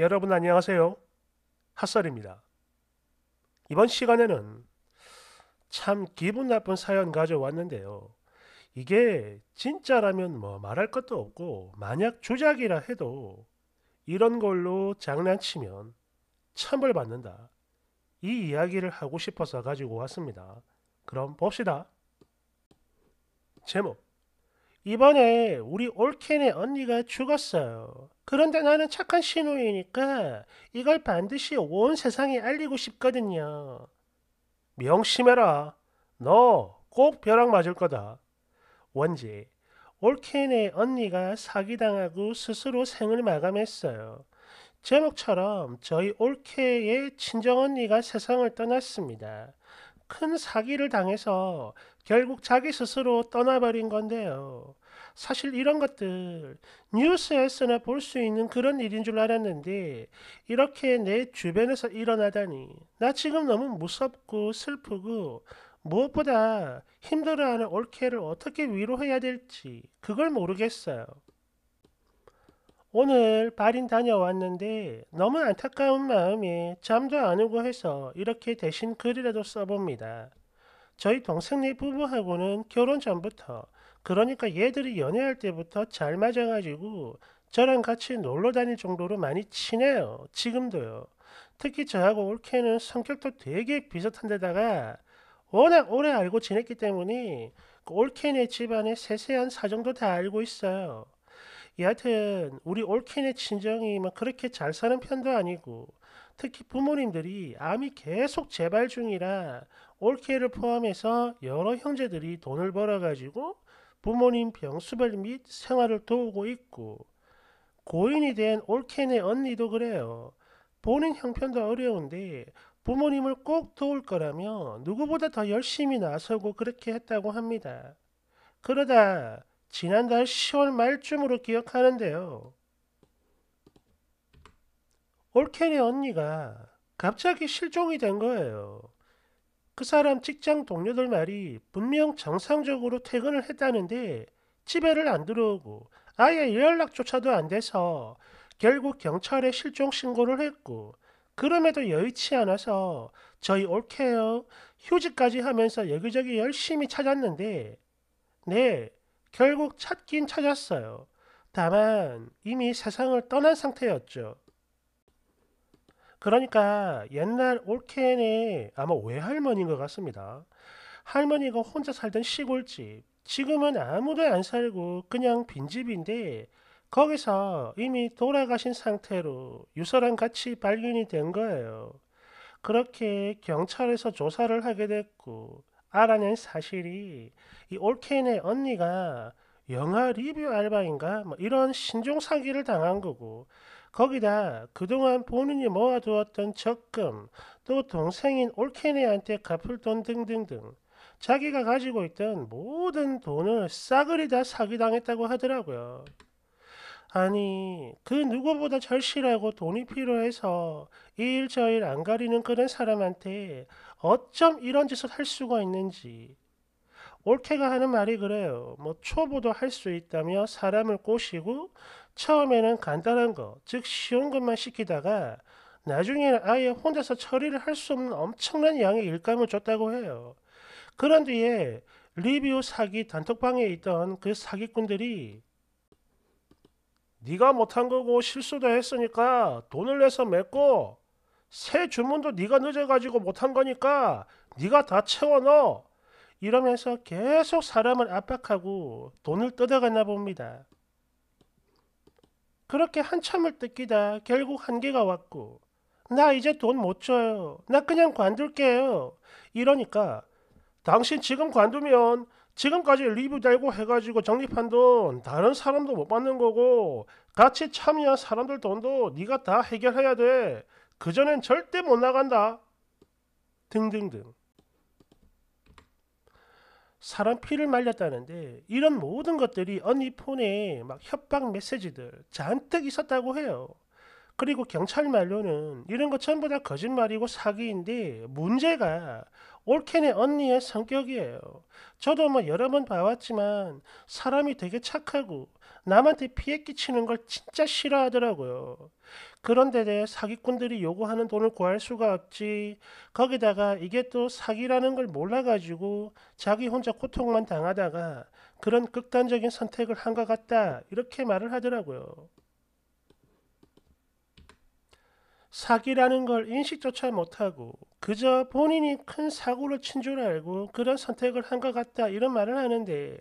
여러분 안녕하세요. 핫설입니다. 이번 시간에는 참 기분 나쁜 사연 가져왔는데요. 이게 진짜라면 뭐 말할 것도 없고 만약 조작이라 해도 이런 걸로 장난치면 참벌받는다. 이 이야기를 하고 싶어서 가지고 왔습니다. 그럼 봅시다. 제목 이번에 우리 올케네 언니가 죽었어요. 그런데 나는 착한 신우이니까 이걸 반드시 온 세상에 알리고 싶거든요. 명심해라. 너 꼭 벼락 맞을 거다. 원지, 올케네 언니가 사기당하고 스스로 생을 마감했어요. 제목처럼 저희 올케의 친정언니가 세상을 떠났습니다. 큰 사기를 당해서 결국 자기 스스로 떠나버린 건데요. 사실 이런 것들 뉴스에서나 볼 수 있는 그런 일인 줄 알았는데 이렇게 내 주변에서 일어나다니 나 지금 너무 무섭고 슬프고 무엇보다 힘들어하는 올케를 어떻게 위로해야 될지 그걸 모르겠어요. 오늘 발인 다녀왔는데 너무 안타까운 마음에 잠도 안 오고 해서 이렇게 대신 글이라도 써봅니다. 저희 동생네 부부하고는 결혼 전부터 그러니까 얘들이 연애할 때부터 잘 맞아가지고 저랑 같이 놀러 다닐 정도로 많이 친해요. 지금도요. 특히 저하고 올케는 성격도 되게 비슷한데다가 워낙 오래 알고 지냈기 때문에 그 올케네 집안의 세세한 사정도 다 알고 있어요. 여하튼 우리 올케의 친정이 막 뭐 그렇게 잘 사는 편도 아니고 특히 부모님들이 암이 계속 재발 중이라 올케를 포함해서 여러 형제들이 돈을 벌어가지고 부모님 병수발 및 생활을 도우고 있고 고인이 된 올케네 언니도 그래요. 본인 형편도 어려운데 부모님을 꼭 도울 거라며 누구보다 더 열심히 나서고 그렇게 했다고 합니다. 그러다 지난달 10월 말쯤으로 기억하는데요. 올케리 언니가 갑자기 실종이 된 거예요. 그 사람 직장 동료들 말이 분명 정상적으로 퇴근을 했다는데 집에를 안 들어오고 아예 연락조차도 안 돼서 결국 경찰에 실종 신고를 했고 그럼에도 여의치 않아서 저희 올케어 휴직까지 하면서 여기저기 열심히 찾았는데 네 결국 찾긴 찾았어요. 다만 이미 세상을 떠난 상태였죠. 그러니까 옛날 올케엔의 아마 외할머니인 것 같습니다. 할머니가 혼자 살던 시골집. 지금은 아무도 안 살고 그냥 빈집인데 거기서 이미 돌아가신 상태로 유서랑 같이 발견이 된 거예요. 그렇게 경찰에서 조사를 하게 됐고 알아낸 사실이 이 올케인의 언니가 영화 리뷰 알바인가 뭐 이런 신종 사기를 당한 거고 거기다 그동안 본인이 모아두었던 적금 또 동생인 올케네한테 갚을 돈 등등등 자기가 가지고 있던 모든 돈을 싸그리 다 사기당했다고 하더라고요. 아니 그 누구보다 절실하고 돈이 필요해서 이일저일 안 가리는 그런 사람한테 어쩜 이런 짓을 할 수가 있는지. 올케가 하는 말이 그래요. 뭐 초보도 할 수 있다며 사람을 꼬시고 처음에는 간단한 것, 즉 쉬운 것만 시키다가 나중에는 아예 혼자서 처리를 할 수 없는 엄청난 양의 일감을 줬다고 해요. 그런 뒤에 리뷰 사기 단톡방에 있던 그 사기꾼들이 네가 못한 거고 실수도 했으니까 돈을 내서 맺고 새 주문도 네가 늦어가지고 못한 거니까 네가 다 채워 넣어. 이러면서 계속 사람을 압박하고 돈을 뜯어갔나 봅니다. 그렇게 한참을 뜯기다 결국 한계가 왔고 나 이제 돈 못 줘요. 나 그냥 관둘게요. 이러니까 당신 지금 관두면 지금까지 리뷰 달고 해가지고 적립한 돈 다른 사람도 못 받는 거고 같이 참여한 사람들 돈도 네가 다 해결해야 돼. 그전엔 절대 못 나간다. 등등등. 사람 피를 말렸다는데 이런 모든 것들이 언니 폰에 막 협박 메시지들 잔뜩 있었다고 해요. 그리고 경찰 말로는 이런 것 전부 다 거짓말이고 사기인데 문제가 올케네 언니의 성격이에요. 저도 뭐 여러 번 봐왔지만 사람이 되게 착하고 남한테 피해 끼치는 걸 진짜 싫어하더라고요. 그런데 사기꾼들이 요구하는 돈을 구할 수가 없지. 거기다가 이게 또 사기라는 걸 몰라가지고 자기 혼자 고통만 당하다가 그런 극단적인 선택을 한 것 같다. 이렇게 말을 하더라고요. 사기라는 걸 인식조차 못하고 그저 본인이 큰 사고를 친 줄 알고 그런 선택을 한 것 같다 이런 말을 하는데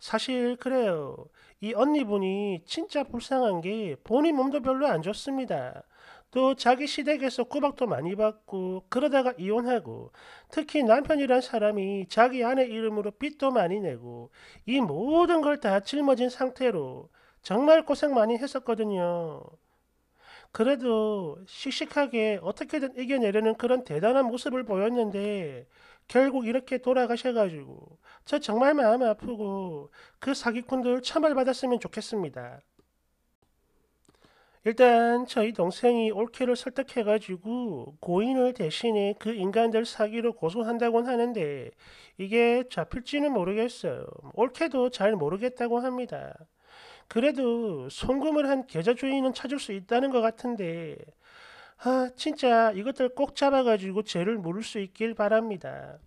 사실 그래요. 이 언니분이 진짜 불쌍한 게 본인 몸도 별로 안 좋습니다. 또 자기 시댁에서 구박도 많이 받고 그러다가 이혼하고 특히 남편이란 사람이 자기 아내 이름으로 빚도 많이 내고 이 모든 걸 다 짊어진 상태로 정말 고생 많이 했었거든요. 그래도 씩씩하게 어떻게든 이겨내려는 그런 대단한 모습을 보였는데 결국 이렇게 돌아가셔가지고 저 정말 마음 아프고 그 사기꾼들 처벌받았으면 좋겠습니다. 일단 저희 동생이 올케를 설득해가지고 고인을 대신에 그 인간들 사기로 고소한다곤 하는데 이게 잡힐지는 모르겠어요. 올케도 잘 모르겠다고 합니다. 그래도 송금을 한 계좌 주인은 찾을 수 있다는 것 같은데 아 진짜 이것들 꼭 잡아가지고 죄를 물을 수 있길 바랍니다.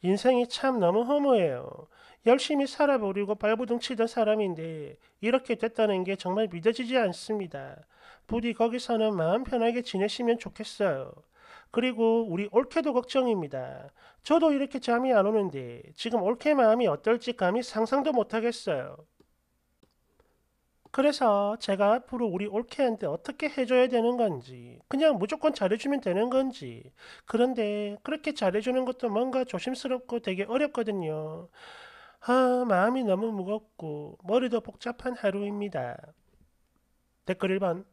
인생이 참 너무 허무해요. 열심히 살아보려고 발부둥 치던 사람인데 이렇게 됐다는 게 정말 믿어지지 않습니다. 부디 거기서는 마음 편하게 지내시면 좋겠어요. 그리고 우리 올케도 걱정입니다. 저도 이렇게 잠이 안 오는데 지금 올케 마음이 어떨지 감히 상상도 못하겠어요. 그래서 제가 앞으로 우리 올케한테 어떻게 해줘야 되는 건지 그냥 무조건 잘해주면 되는 건지 그런데 그렇게 잘해주는 것도 뭔가 조심스럽고 되게 어렵거든요. 아, 마음이 너무 무겁고 머리도 복잡한 하루입니다. 댓글 1번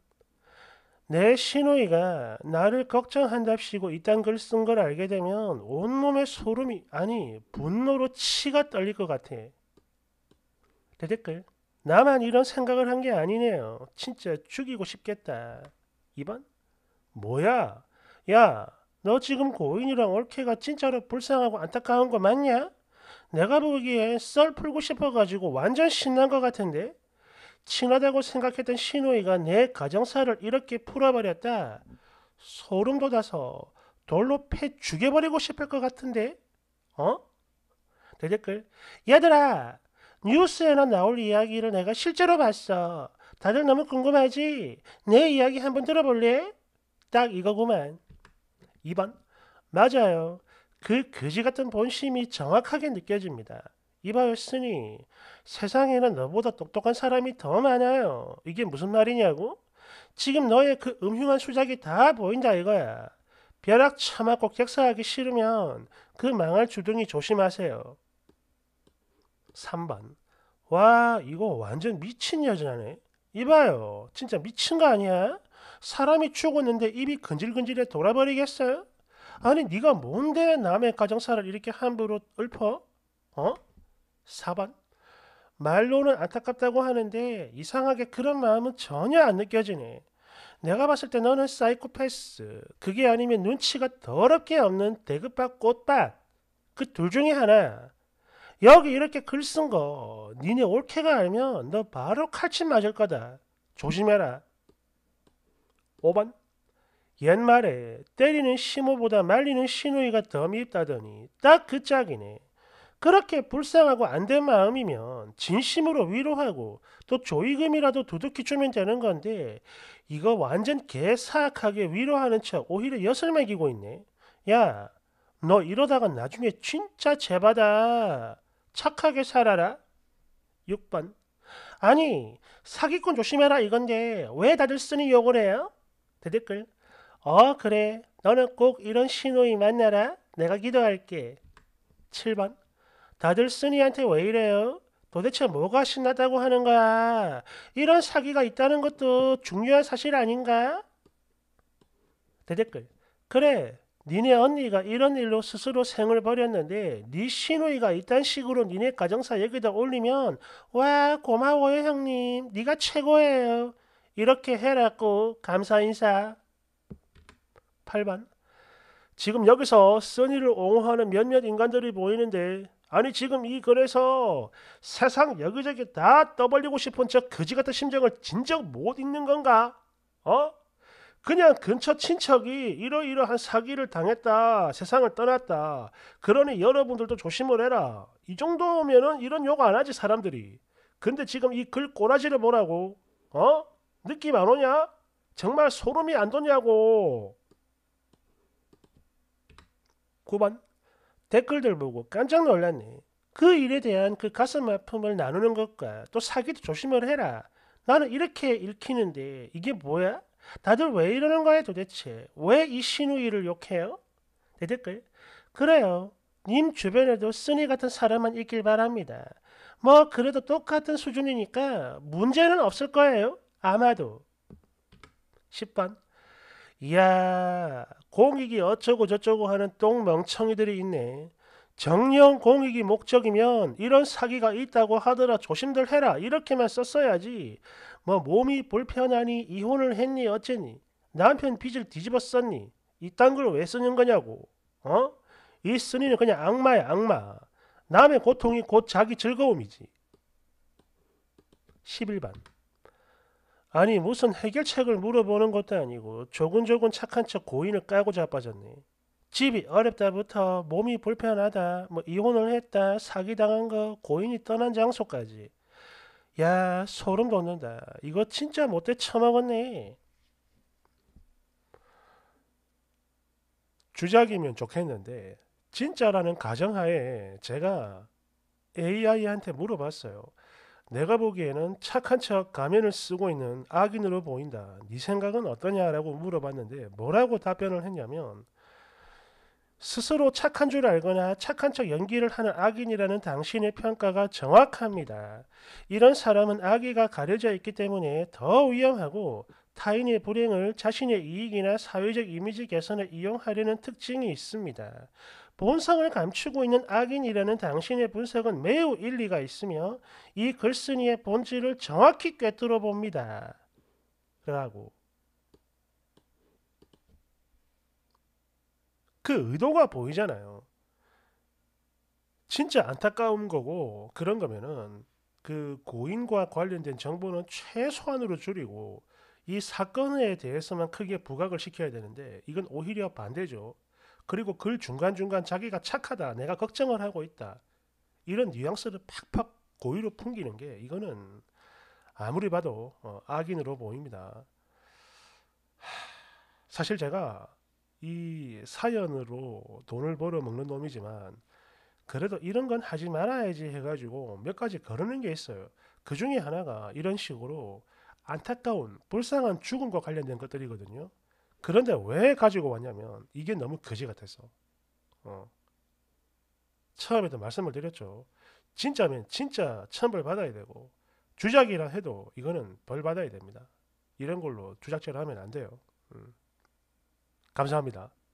내 시누이가 나를 걱정한답시고 이딴 글 쓴 걸 알게 되면 온몸에 소름이 아니 분노로 치가 떨릴 것 같아. 대댓글 나만 이런 생각을 한 게 아니네요. 진짜 죽이고 싶겠다. 2번 뭐야? 야, 너 지금 고인이랑 올케가 진짜로 불쌍하고 안타까운 거 맞냐? 내가 보기에 썰 풀고 싶어가지고 완전 신난 것 같은데? 친하다고 생각했던 신우이가 내 가정사를 이렇게 풀어버렸다. 소름 돋아서 돌로 패 죽여버리고 싶을 것 같은데? 어? 대댓글 얘들아 뉴스에나 나올 이야기를 내가 실제로 봤어. 다들 너무 궁금하지? 내 이야기 한번 들어볼래? 딱 이거구만. 2번. 맞아요. 그 거지 같은 본심이 정확하게 느껴집니다. 이바였으니 세상에는 너보다 똑똑한 사람이 더 많아요. 이게 무슨 말이냐고? 지금 너의 그 음흉한 수작이 다 보인다 이거야. 벼락 참마꼭 역사하기 싫으면 그 망할 주둥이 조심하세요. 3번. 와, 이거 완전 미친 여자네. 이봐요. 진짜 미친 거 아니야? 사람이 죽었는데 입이 근질근질해 돌아버리겠어 아니, 네가 뭔데 남의 가정사를 이렇게 함부로 읊어? 어? 4번. 말로는 안타깝다고 하는데 이상하게 그런 마음은 전혀 안 느껴지네. 내가 봤을 때 너는 사이코패스. 그게 아니면 눈치가 더럽게 없는 대급박 꽃밭. 그 둘 중에 하나. 여기 이렇게 글 쓴 거 니네 올케가 알면 너 바로 칼침 맞을 거다. 조심해라. 5번 옛말에 때리는 시모보다 말리는 시누이가 더 밉다더니 딱 그 짝이네. 그렇게 불쌍하고 안 된 마음이면 진심으로 위로하고 또 조의금이라도 두둑히 주면 되는 건데 이거 완전 개사악하게 위로하는 척 오히려 엿을 먹이고 있네. 야, 너 이러다가 나중에 진짜 제받아 착하게 살아라. 6번. 아니, 사기꾼 조심해라 이건데 왜 다들 쓰니 욕을 해요? 대댓글. 어, 그래. 너는 꼭 이런 신호이 만나라. 내가 기도할게. 7번. 다들 쓰니한테 왜 이래요? 도대체 뭐가 신나다고 하는 거야? 이런 사기가 있다는 것도 중요한 사실 아닌가? 대댓글. 그래. 니네 언니가 이런 일로 스스로 생을 버렸는데 네 시누이가 이딴 식으로 니네 가정사 얘기다 올리면 와 고마워요 형님 니가 최고예요 이렇게 해라고 감사 인사 8번 지금 여기서 써니를 옹호하는 몇몇 인간들이 보이는데 아니 지금 이 글에서 세상 여기저기 다 떠벌리고 싶은 저 거지같은 심정을 진정 못 잊는 건가? 어? 그냥 근처 친척이 이러이러한 사기를 당했다. 세상을 떠났다. 그러니 여러분들도 조심을 해라. 이 정도면은 이런 욕 안 하지 사람들이. 근데 지금 이 글 꼬라지를 뭐라고 어? 느낌 안 오냐? 정말 소름이 안 도냐고. 9번 댓글들 보고 깜짝 놀랐네. 그 일에 대한 그 가슴 아픔을 나누는 것과 또 사기도 조심을 해라. 나는 이렇게 읽히는데 이게 뭐야? 다들 왜 이러는 거야 도대체? 왜 이 신우이를 욕해요? 내 네, 댓글 그래요. 님 주변에도 쓰니 같은 사람만 있길 바랍니다. 뭐 그래도 똑같은 수준이니까 문제는 없을 거예요. 아마도. 10번 이야 공익이 어쩌고 저쩌고 하는 똥멍청이들이 있네. 정령 공익이 목적이면 이런 사기가 있다고 하더라 조심들 해라 이렇게만 썼어야지 뭐 몸이 불편하니 이혼을 했니 어쩌니 남편 빚을 뒤집어 썼니 이딴 걸 왜 쓰는 거냐고 어? 이스니는 그냥 악마야 악마 남의 고통이 곧 자기 즐거움이지 11반 아니 무슨 해결책을 물어보는 것도 아니고 조근조근 착한 척 고인을 까고 자빠졌네 집이 어렵다부터 몸이 불편하다, 뭐 이혼을 했다, 사기당한 거, 고인이 떠난 장소까지. 야, 소름 돋는다. 이거 진짜 못돼 처먹었네. 주작이면 좋겠는데 진짜라는 가정하에 제가 AI한테 물어봤어요. 내가 보기에는 착한 척 가면을 쓰고 있는 악인으로 보인다. 네 생각은 어떠냐라고 물어봤는데 뭐라고 답변을 했냐면 스스로 착한 줄 알거나 착한 척 연기를 하는 악인이라는 당신의 평가가 정확합니다. 이런 사람은 악의가 가려져 있기 때문에 더 위험하고 타인의 불행을 자신의 이익이나 사회적 이미지 개선에 이용하려는 특징이 있습니다. 본성을 감추고 있는 악인이라는 당신의 분석은 매우 일리가 있으며 이 글쓴이의 본질을 정확히 꿰뚫어 봅니다. 라고 그 의도가 보이잖아요. 진짜 안타까운 거고 그런 거면은 그 고인과 관련된 정보는 최소한으로 줄이고 이 사건에 대해서만 크게 부각을 시켜야 되는데 이건 오히려 반대죠. 그리고 그 중간중간 자기가 착하다, 내가 걱정을 하고 있다. 이런 뉘앙스를 팍팍 고의로 풍기는 게 이거는 아무리 봐도 어, 악인으로 보입니다. 사실 제가 이 사연으로 돈을 벌어 먹는 놈이지만 그래도 이런 건 하지 말아야지 해가지고 몇 가지 거르는 게 있어요. 그 중에 하나가 이런 식으로 안타까운 불쌍한 죽음과 관련된 것들이거든요. 그런데 왜 가지고 왔냐면 이게 너무 거지 같아서. 어. 처음에도 말씀을 드렸죠. 진짜면 진짜 천벌 받아야 되고 주작이라 해도 이거는 벌 받아야 됩니다. 이런 걸로 주작질을 하면 안 돼요. 음. 감사합니다.